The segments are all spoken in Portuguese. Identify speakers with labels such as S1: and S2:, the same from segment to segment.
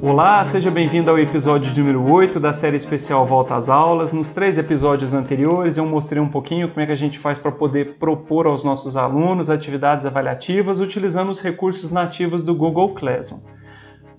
S1: Olá, seja bem-vindo ao episódio número 8 da série especial Volta às Aulas. Nos três episódios anteriores eu mostrei um pouquinho como é que a gente faz para poder propor aos nossos alunos atividades avaliativas utilizando os recursos nativos do Google Classroom.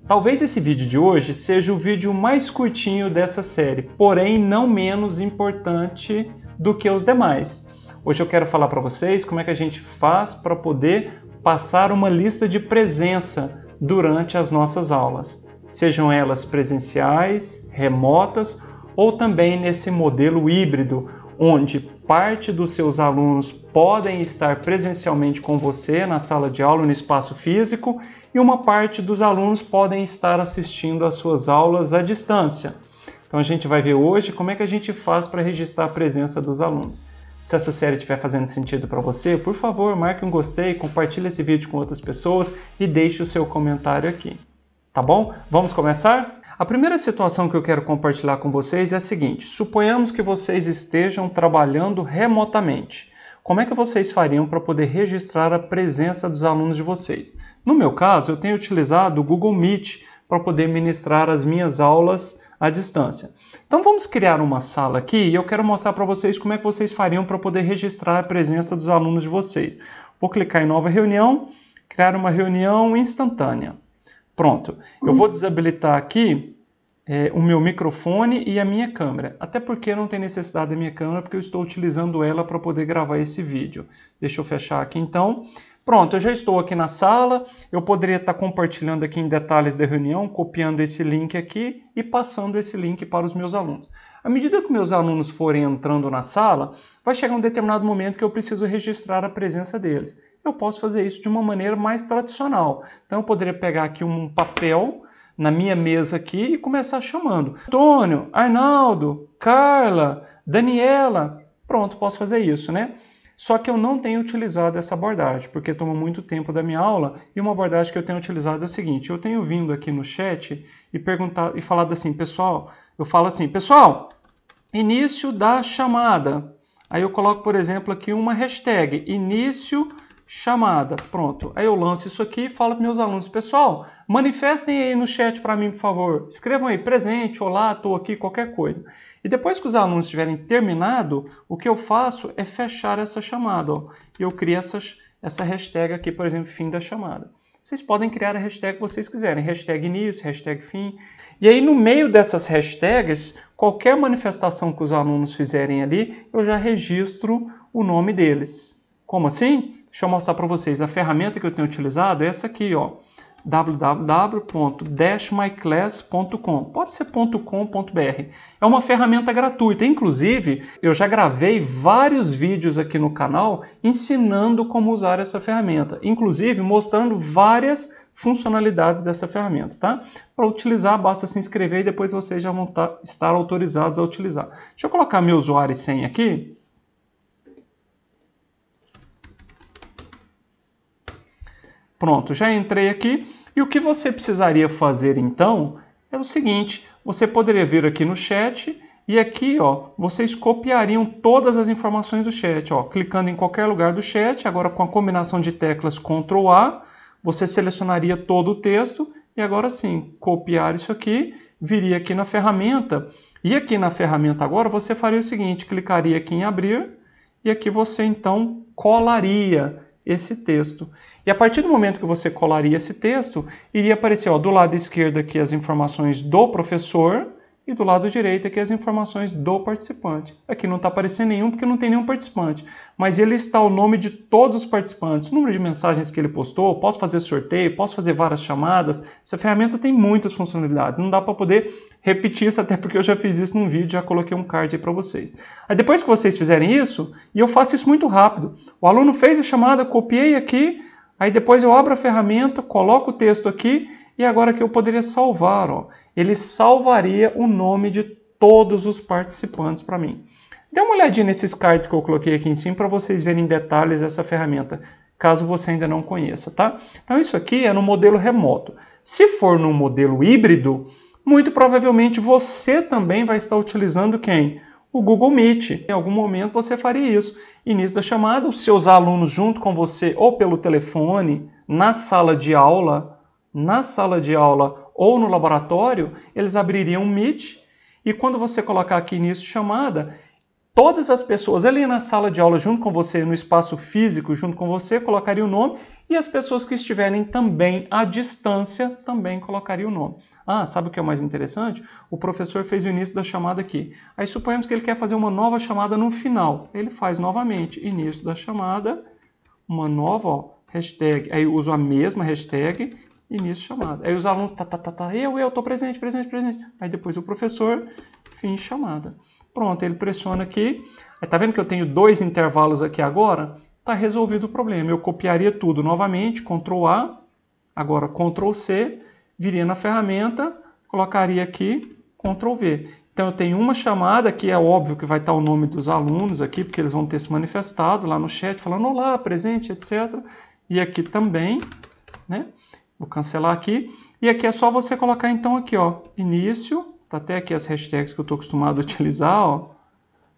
S1: Talvez esse vídeo de hoje seja o vídeo mais curtinho dessa série, porém não menos importante do que os demais. Hoje eu quero falar para vocês como é que a gente faz para poder passar uma lista de presença durante as nossas aulas sejam elas presenciais, remotas ou também nesse modelo híbrido, onde parte dos seus alunos podem estar presencialmente com você na sala de aula, no espaço físico, e uma parte dos alunos podem estar assistindo às suas aulas à distância. Então a gente vai ver hoje como é que a gente faz para registrar a presença dos alunos. Se essa série estiver fazendo sentido para você, por favor, marque um gostei, compartilhe esse vídeo com outras pessoas e deixe o seu comentário aqui. Tá bom? Vamos começar? A primeira situação que eu quero compartilhar com vocês é a seguinte: suponhamos que vocês estejam trabalhando remotamente. Como é que vocês fariam para poder registrar a presença dos alunos de vocês? No meu caso, eu tenho utilizado o Google Meet para poder ministrar as minhas aulas à distância. Então vamos criar uma sala aqui e eu quero mostrar para vocês como é que vocês fariam para poder registrar a presença dos alunos de vocês. Vou clicar em nova reunião, criar uma reunião instantânea. Pronto. Eu vou desabilitar aqui é, o meu microfone e a minha câmera. Até porque não tem necessidade da minha câmera, porque eu estou utilizando ela para poder gravar esse vídeo. Deixa eu fechar aqui então. Pronto, eu já estou aqui na sala. Eu poderia estar compartilhando aqui em detalhes da reunião, copiando esse link aqui e passando esse link para os meus alunos. À medida que meus alunos forem entrando na sala, vai chegar um determinado momento que eu preciso registrar a presença deles eu posso fazer isso de uma maneira mais tradicional. Então eu poderia pegar aqui um papel na minha mesa aqui e começar chamando. Antônio, Arnaldo, Carla, Daniela. Pronto, posso fazer isso, né? Só que eu não tenho utilizado essa abordagem, porque toma muito tempo da minha aula, e uma abordagem que eu tenho utilizado é o seguinte: eu tenho vindo aqui no chat e perguntado e falado assim, pessoal, eu falo assim, pessoal, início da chamada. Aí eu coloco, por exemplo, aqui uma hashtag, início chamada. Pronto. Aí eu lanço isso aqui e falo para meus alunos, pessoal, manifestem aí no chat para mim, por favor. Escrevam aí presente, olá, estou aqui, qualquer coisa. E depois que os alunos tiverem terminado, o que eu faço é fechar essa chamada. Eu crio essas, essa hashtag aqui, por exemplo, fim da chamada. Vocês podem criar a hashtag que vocês quiserem, hashtag início, hashtag fim. E aí, no meio dessas hashtags, qualquer manifestação que os alunos fizerem ali, eu já registro o nome deles. Como assim? Deixa eu mostrar para vocês. A ferramenta que eu tenho utilizado é essa aqui, ó www.dashmyclass.com. Pode ser .com.br. É uma ferramenta gratuita. Inclusive, eu já gravei vários vídeos aqui no canal ensinando como usar essa ferramenta, inclusive mostrando várias funcionalidades dessa ferramenta, tá? Para utilizar, basta se inscrever e depois vocês já vão tá, estar autorizados a utilizar. Deixa eu colocar meu usuário e senha aqui. Pronto, já entrei aqui. E o que você precisaria fazer então é o seguinte: você poderia vir aqui no chat e aqui, ó, vocês copiariam todas as informações do chat, ó, clicando em qualquer lugar do chat, agora com a combinação de teclas Ctrl A, você selecionaria todo o texto e agora sim, copiar isso aqui, viria aqui na ferramenta e aqui na ferramenta agora você faria o seguinte, clicaria aqui em abrir e aqui você então colaria esse texto. E a partir do momento que você colaria esse texto, iria aparecer ó, do lado esquerdo aqui as informações do professor e do lado direito aqui as informações do participante. Aqui não está aparecendo nenhum porque não tem nenhum participante, mas ele está o nome de todos os participantes, o número de mensagens que ele postou, posso fazer sorteio, posso fazer várias chamadas. Essa ferramenta tem muitas funcionalidades, não dá para poder repetir isso, até porque eu já fiz isso num vídeo, já coloquei um card aí para vocês. Aí depois que vocês fizerem isso, e eu faço isso muito rápido, o aluno fez a chamada, copiei aqui, aí depois eu abro a ferramenta, coloco o texto aqui, e agora que eu poderia salvar, ó ele salvaria o nome de todos os participantes para mim. Dê uma olhadinha nesses cards que eu coloquei aqui em cima para vocês verem em detalhes essa ferramenta, caso você ainda não conheça, tá? Então isso aqui é no modelo remoto. Se for no modelo híbrido, muito provavelmente você também vai estar utilizando quem? O Google Meet. Em algum momento você faria isso. Início da chamada, os seus alunos junto com você ou pelo telefone, na sala de aula, na sala de aula ou no laboratório, eles abririam um Meet e quando você colocar aqui início chamada, todas as pessoas ali na sala de aula junto com você, no espaço físico junto com você, colocaria o nome e as pessoas que estiverem também à distância também colocariam o nome. Ah, sabe o que é mais interessante? O professor fez o início da chamada aqui. Aí suponhamos que ele quer fazer uma nova chamada no final. Ele faz novamente início da chamada, uma nova ó, hashtag. Aí uso a mesma hashtag início chamada. Aí os alunos, tá, tá, tá, tá, eu, eu, tô presente, presente, presente. Aí depois o professor, fim chamada. Pronto, ele pressiona aqui. Aí tá vendo que eu tenho dois intervalos aqui agora? Tá resolvido o problema. Eu copiaria tudo novamente, Ctrl A, agora Ctrl C, viria na ferramenta, colocaria aqui, Ctrl V. Então eu tenho uma chamada que é óbvio que vai estar o nome dos alunos aqui, porque eles vão ter se manifestado lá no chat, falando olá, presente, etc. E aqui também, né? Vou cancelar aqui. E aqui é só você colocar então aqui, ó, início, tá até aqui as hashtags que eu estou acostumado a utilizar, ó.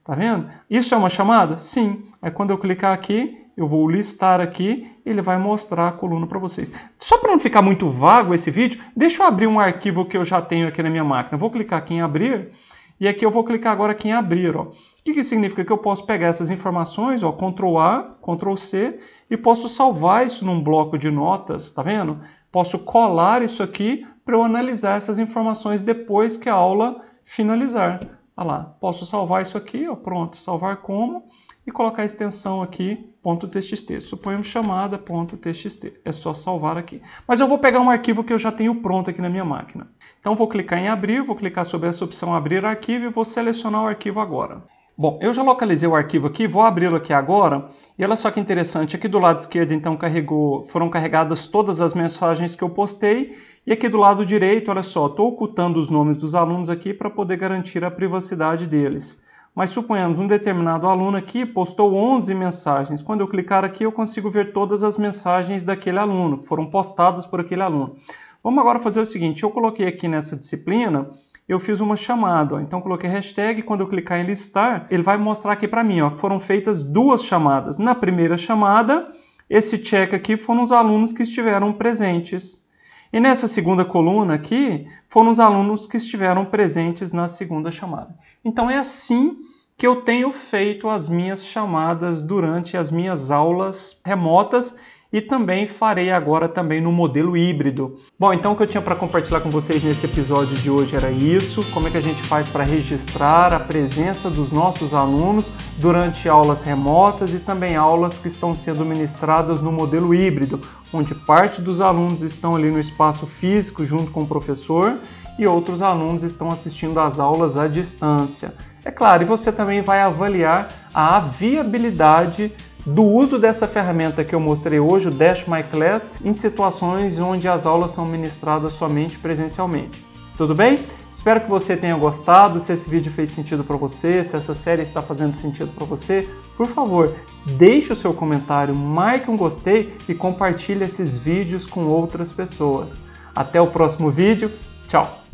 S1: Tá vendo? Isso é uma chamada? Sim. é quando eu clicar aqui, eu vou listar aqui, ele vai mostrar a coluna para vocês. Só para não ficar muito vago esse vídeo, deixa eu abrir um arquivo que eu já tenho aqui na minha máquina. Vou clicar aqui em abrir e aqui eu vou clicar agora aqui em abrir. Ó. O que, que significa? Que eu posso pegar essas informações, ó, Ctrl A, Ctrl C e posso salvar isso num bloco de notas, tá vendo? Posso colar isso aqui para eu analisar essas informações depois que a aula finalizar. Olha ah lá, posso salvar isso aqui, ó, pronto, salvar como, e colocar a extensão aqui, .txt. Suponhamos chamada, .txt. É só salvar aqui. Mas eu vou pegar um arquivo que eu já tenho pronto aqui na minha máquina. Então vou clicar em abrir, vou clicar sobre essa opção abrir arquivo e vou selecionar o arquivo agora. Bom, eu já localizei o arquivo aqui, vou abri-lo aqui agora. E olha só que interessante, aqui do lado esquerdo então carregou, foram carregadas todas as mensagens que eu postei. E aqui do lado direito, olha só, estou ocultando os nomes dos alunos aqui para poder garantir a privacidade deles. Mas suponhamos um determinado aluno aqui postou 11 mensagens. Quando eu clicar aqui eu consigo ver todas as mensagens daquele aluno, que foram postadas por aquele aluno. Vamos agora fazer o seguinte, eu coloquei aqui nessa disciplina eu fiz uma chamada. Ó. Então coloquei hashtag, quando eu clicar em listar, ele vai mostrar aqui para mim ó, que foram feitas duas chamadas. Na primeira chamada, esse check aqui foram os alunos que estiveram presentes. E nessa segunda coluna aqui, foram os alunos que estiveram presentes na segunda chamada. Então é assim que eu tenho feito as minhas chamadas durante as minhas aulas remotas e também farei agora também no modelo híbrido. Bom, então o que eu tinha para compartilhar com vocês nesse episódio de hoje era isso, como é que a gente faz para registrar a presença dos nossos alunos durante aulas remotas e também aulas que estão sendo ministradas no modelo híbrido, onde parte dos alunos estão ali no espaço físico junto com o professor e outros alunos estão assistindo às aulas à distância. É claro, e você também vai avaliar a viabilidade do uso dessa ferramenta que eu mostrei hoje, o Dash My Class, em situações onde as aulas são ministradas somente presencialmente. Tudo bem? Espero que você tenha gostado. Se esse vídeo fez sentido para você, se essa série está fazendo sentido para você, por favor, deixe o seu comentário, marque um gostei e compartilhe esses vídeos com outras pessoas. Até o próximo vídeo. Tchau!